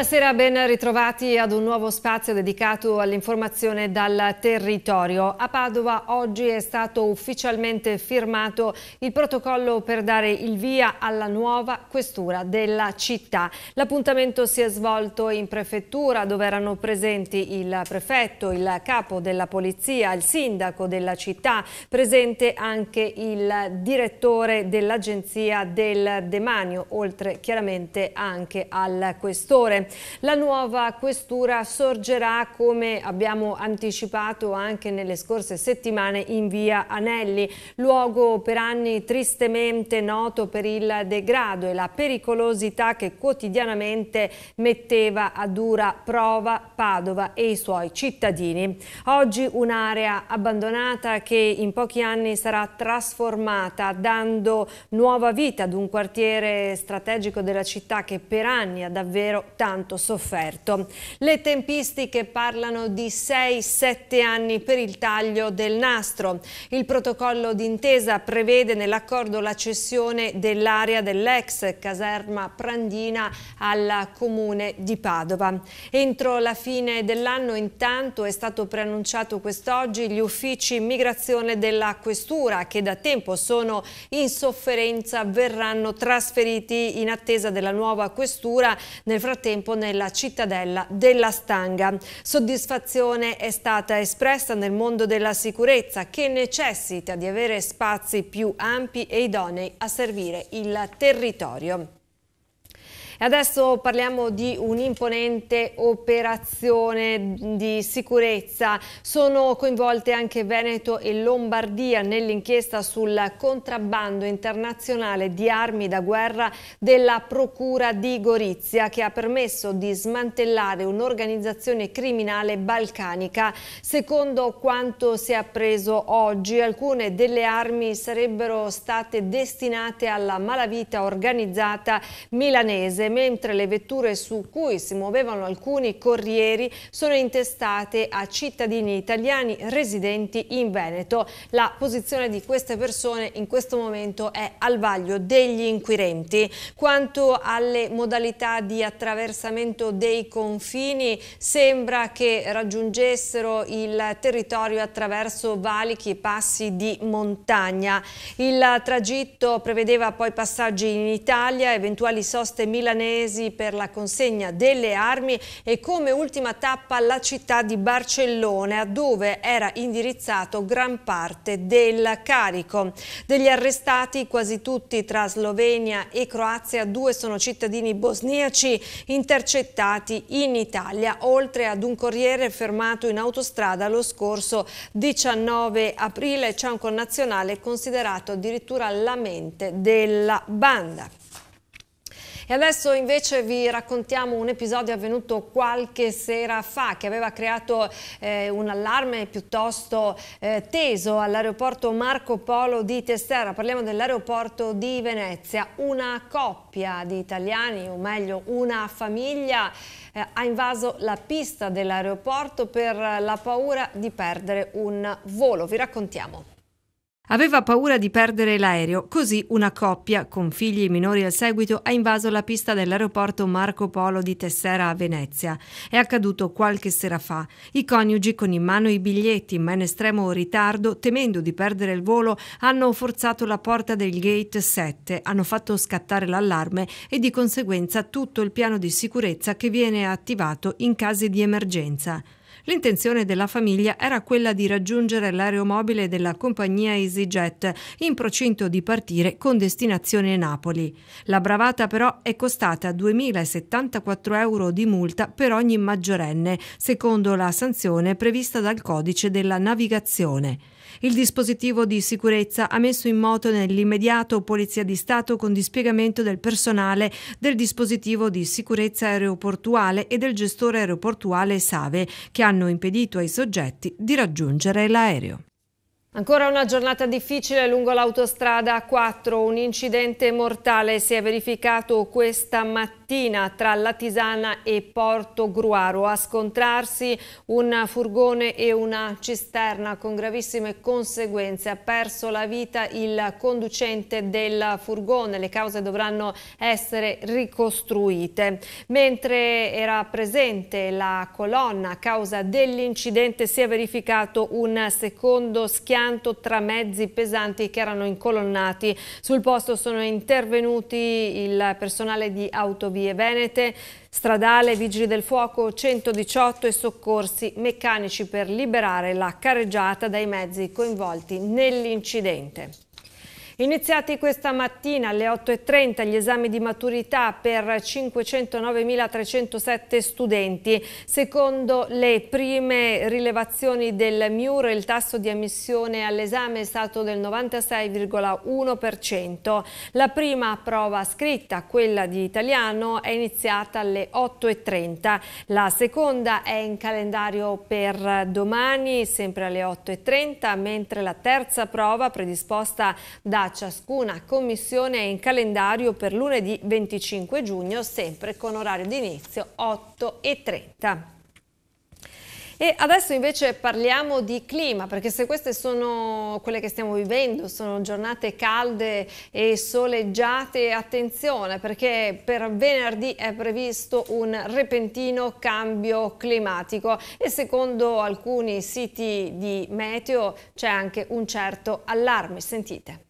Buonasera, ben ritrovati ad un nuovo spazio dedicato all'informazione dal territorio. A Padova oggi è stato ufficialmente firmato il protocollo per dare il via alla nuova questura della città. L'appuntamento si è svolto in prefettura dove erano presenti il prefetto, il capo della polizia, il sindaco della città, presente anche il direttore dell'agenzia del demanio, oltre chiaramente anche al questore. La nuova questura sorgerà, come abbiamo anticipato anche nelle scorse settimane, in via Anelli, luogo per anni tristemente noto per il degrado e la pericolosità che quotidianamente metteva a dura prova Padova e i suoi cittadini. Oggi un'area abbandonata che in pochi anni sarà trasformata dando nuova vita ad un quartiere strategico della città che per anni ha davvero tanto tanto sofferto. Le tempistiche parlano di 6-7 anni per il taglio del nastro. Il protocollo d'intesa prevede nell'accordo la cessione dell'area dell'ex caserma Prandina al comune di Padova. Entro la fine dell'anno intanto è stato preannunciato quest'oggi gli uffici immigrazione della questura che da tempo sono in sofferenza verranno trasferiti in attesa della nuova questura. Nel frattempo tempo nella cittadella della Stanga. Soddisfazione è stata espressa nel mondo della sicurezza che necessita di avere spazi più ampi e idonei a servire il territorio. E adesso parliamo di un'imponente operazione di sicurezza. Sono coinvolte anche Veneto e Lombardia nell'inchiesta sul contrabbando internazionale di armi da guerra della Procura di Gorizia che ha permesso di smantellare un'organizzazione criminale balcanica. Secondo quanto si è appreso oggi, alcune delle armi sarebbero state destinate alla malavita organizzata milanese mentre le vetture su cui si muovevano alcuni corrieri sono intestate a cittadini italiani residenti in Veneto. La posizione di queste persone in questo momento è al vaglio degli inquirenti. Quanto alle modalità di attraversamento dei confini, sembra che raggiungessero il territorio attraverso valichi e passi di montagna. Il tragitto prevedeva poi passaggi in Italia, eventuali soste milanesi albanesi per la consegna delle armi e come ultima tappa la città di Barcellona dove era indirizzato gran parte del carico. Degli arrestati, quasi tutti tra Slovenia e Croazia, due sono cittadini bosniaci intercettati in Italia, oltre ad un corriere fermato in autostrada lo scorso 19 aprile c'è un connazionale considerato addirittura la mente della banda. E adesso invece vi raccontiamo un episodio avvenuto qualche sera fa che aveva creato eh, un allarme piuttosto eh, teso all'aeroporto Marco Polo di Testera. Parliamo dell'aeroporto di Venezia. Una coppia di italiani, o meglio una famiglia, eh, ha invaso la pista dell'aeroporto per la paura di perdere un volo. Vi raccontiamo. Aveva paura di perdere l'aereo, così una coppia con figli minori al seguito ha invaso la pista dell'aeroporto Marco Polo di Tessera a Venezia. È accaduto qualche sera fa. I coniugi con in mano i biglietti, ma in estremo ritardo, temendo di perdere il volo, hanno forzato la porta del gate 7, hanno fatto scattare l'allarme e di conseguenza tutto il piano di sicurezza che viene attivato in casi di emergenza. L'intenzione della famiglia era quella di raggiungere l'aeromobile della compagnia EasyJet in procinto di partire con destinazione Napoli. La bravata però è costata 2.074 euro di multa per ogni maggiorenne, secondo la sanzione prevista dal codice della navigazione. Il dispositivo di sicurezza ha messo in moto nell'immediato Polizia di Stato con dispiegamento del personale del dispositivo di sicurezza aeroportuale e del gestore aeroportuale Save, che hanno impedito ai soggetti di raggiungere l'aereo. Ancora una giornata difficile lungo l'autostrada 4. Un incidente mortale si è verificato questa mattina tra Latisana e Porto Gruaro. A scontrarsi un furgone e una cisterna con gravissime conseguenze. Ha perso la vita il conducente del furgone. Le cause dovranno essere ricostruite. Mentre era presente la colonna a causa dell'incidente si è verificato un secondo schianto schianto tra mezzi pesanti che erano incolonnati. Sul posto sono intervenuti il personale di Autovie Venete, stradale, vigili del fuoco 118 e soccorsi meccanici per liberare la carreggiata dai mezzi coinvolti nell'incidente. Iniziati questa mattina alle 8.30 gli esami di maturità per 509.307 studenti. Secondo le prime rilevazioni del MIUR il tasso di ammissione all'esame è stato del 96,1%. La prima prova scritta, quella di italiano, è iniziata alle 8.30. La seconda è in calendario per domani, sempre alle 8.30, mentre la terza prova predisposta da ciascuna commissione in calendario per lunedì 25 giugno, sempre con orario di inizio 8.30. E adesso invece parliamo di clima, perché se queste sono quelle che stiamo vivendo, sono giornate calde e soleggiate, attenzione perché per venerdì è previsto un repentino cambio climatico e secondo alcuni siti di meteo c'è anche un certo allarme, sentite.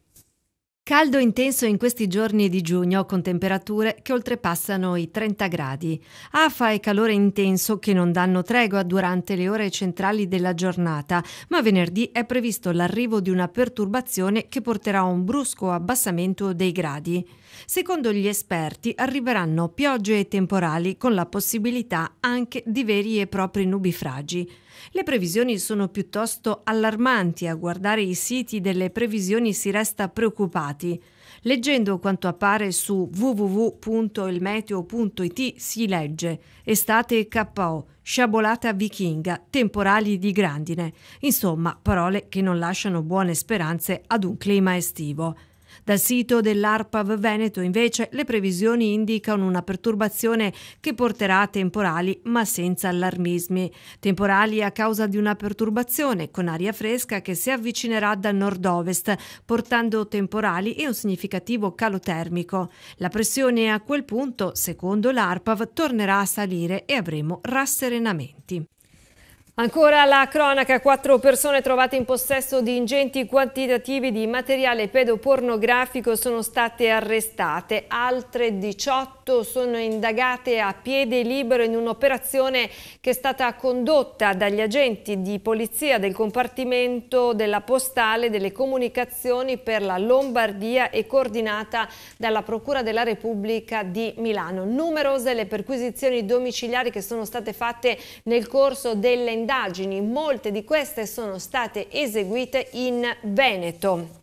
Caldo intenso in questi giorni di giugno con temperature che oltrepassano i 30 gradi. Afa e calore intenso che non danno tregua durante le ore centrali della giornata, ma venerdì è previsto l'arrivo di una perturbazione che porterà a un brusco abbassamento dei gradi. Secondo gli esperti arriveranno piogge e temporali con la possibilità anche di veri e propri nubifragi. Le previsioni sono piuttosto allarmanti, a guardare i siti delle previsioni si resta preoccupati. Leggendo quanto appare su www.elmeteo.it si legge estate KO, sciabolata vichinga, temporali di grandine. Insomma, parole che non lasciano buone speranze ad un clima estivo. Dal sito dell'ARPAV Veneto invece le previsioni indicano una perturbazione che porterà a temporali ma senza allarmismi. Temporali a causa di una perturbazione con aria fresca che si avvicinerà da nord-ovest portando temporali e un significativo calo termico. La pressione a quel punto, secondo l'ARPAV, tornerà a salire e avremo rasserenamenti. Ancora la cronaca, quattro persone trovate in possesso di ingenti quantitativi di materiale pedopornografico sono state arrestate, altre 18 fatto sono indagate a piede libero in un'operazione che è stata condotta dagli agenti di polizia del compartimento della postale delle comunicazioni per la Lombardia e coordinata dalla Procura della Repubblica di Milano. Numerose le perquisizioni domiciliari che sono state fatte nel corso delle indagini, molte di queste sono state eseguite in Veneto.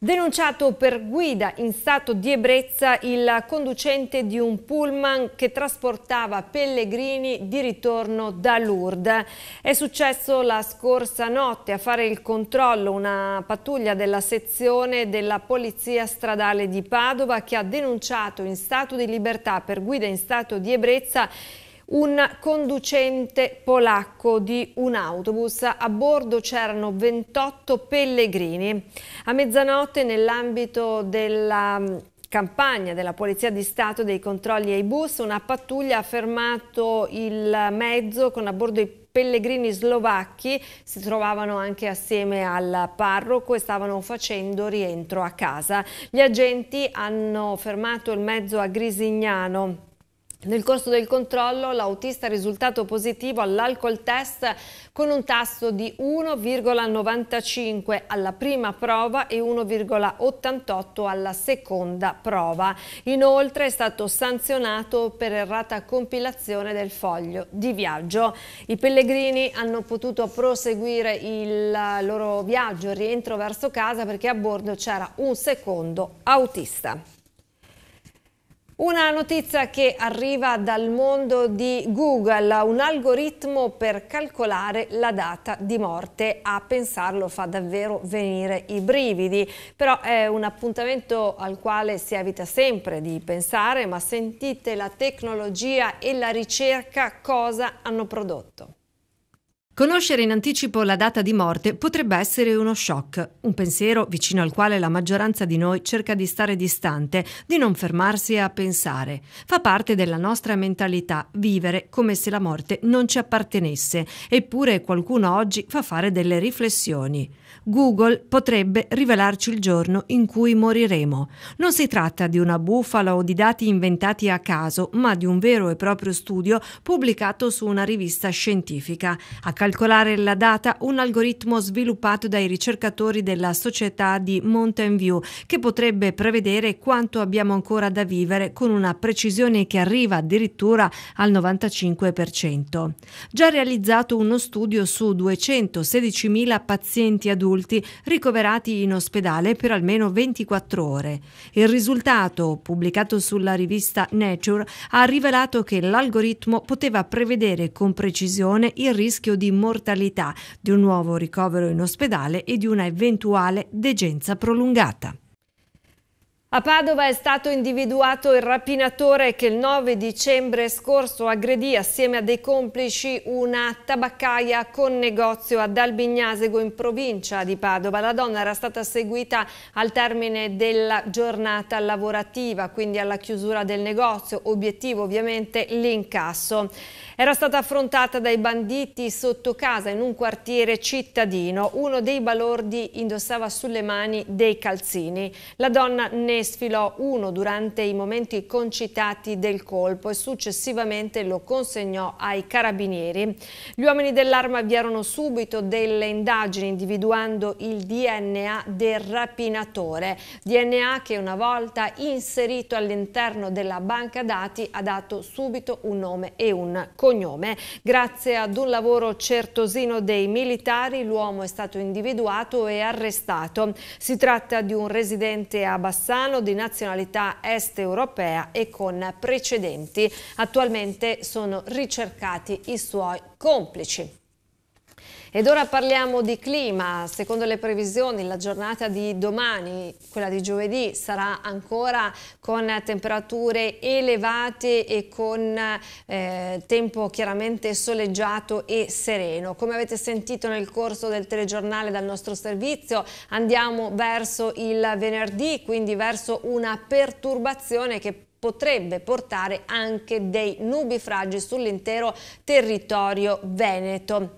Denunciato per guida in stato di ebbrezza il conducente di un pullman che trasportava pellegrini di ritorno da Lourdes. È successo la scorsa notte a fare il controllo una pattuglia della sezione della Polizia Stradale di Padova che ha denunciato in stato di libertà per guida in stato di ebbrezza un conducente polacco di un autobus. A bordo c'erano 28 pellegrini. A mezzanotte nell'ambito della mm, campagna della Polizia di Stato dei controlli ai bus, una pattuglia ha fermato il mezzo con a bordo i pellegrini slovacchi si trovavano anche assieme al parroco e stavano facendo rientro a casa. Gli agenti hanno fermato il mezzo a Grisignano nel corso del controllo l'autista è risultato positivo all'alcol test con un tasso di 1,95 alla prima prova e 1,88 alla seconda prova. Inoltre è stato sanzionato per errata compilazione del foglio di viaggio. I pellegrini hanno potuto proseguire il loro viaggio, rientro verso casa perché a bordo c'era un secondo autista. Una notizia che arriva dal mondo di Google, un algoritmo per calcolare la data di morte. A pensarlo fa davvero venire i brividi, però è un appuntamento al quale si evita sempre di pensare, ma sentite la tecnologia e la ricerca cosa hanno prodotto. Conoscere in anticipo la data di morte potrebbe essere uno shock, un pensiero vicino al quale la maggioranza di noi cerca di stare distante, di non fermarsi a pensare. Fa parte della nostra mentalità vivere come se la morte non ci appartenesse, eppure qualcuno oggi fa fare delle riflessioni. Google potrebbe rivelarci il giorno in cui moriremo. Non si tratta di una bufala o di dati inventati a caso, ma di un vero e proprio studio pubblicato su una rivista scientifica. A calcolare la data un algoritmo sviluppato dai ricercatori della società di Mountain View che potrebbe prevedere quanto abbiamo ancora da vivere con una precisione che arriva addirittura al 95%. Già realizzato uno studio su 216.000 pazienti adulti adulti ricoverati in ospedale per almeno 24 ore. Il risultato, pubblicato sulla rivista Nature, ha rivelato che l'algoritmo poteva prevedere con precisione il rischio di mortalità di un nuovo ricovero in ospedale e di una eventuale degenza prolungata. A Padova è stato individuato il rapinatore che il 9 dicembre scorso aggredì assieme a dei complici una tabaccaia con negozio ad Albignasego in provincia di Padova. La donna era stata seguita al termine della giornata lavorativa, quindi alla chiusura del negozio, obiettivo ovviamente l'incasso. Era stata affrontata dai banditi sotto casa in un quartiere cittadino. Uno dei balordi indossava sulle mani dei calzini. La donna ne ne sfilò uno durante i momenti concitati del colpo e successivamente lo consegnò ai carabinieri. Gli uomini dell'arma avviarono subito delle indagini individuando il DNA del rapinatore, DNA che una volta inserito all'interno della banca dati ha dato subito un nome e un cognome. Grazie ad un lavoro certosino dei militari l'uomo è stato individuato e arrestato. Si tratta di un residente a Bassano italiano di nazionalità est europea e con precedenti. Attualmente sono ricercati i suoi complici. Ed ora parliamo di clima. Secondo le previsioni la giornata di domani, quella di giovedì, sarà ancora con temperature elevate e con eh, tempo chiaramente soleggiato e sereno. Come avete sentito nel corso del telegiornale dal nostro servizio, andiamo verso il venerdì, quindi verso una perturbazione che potrebbe portare anche dei nubifragi sull'intero territorio veneto.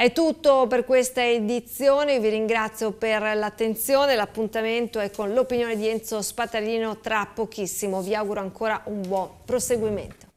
È tutto per questa edizione, vi ringrazio per l'attenzione, l'appuntamento è con l'opinione di Enzo Spatalino tra pochissimo, vi auguro ancora un buon proseguimento.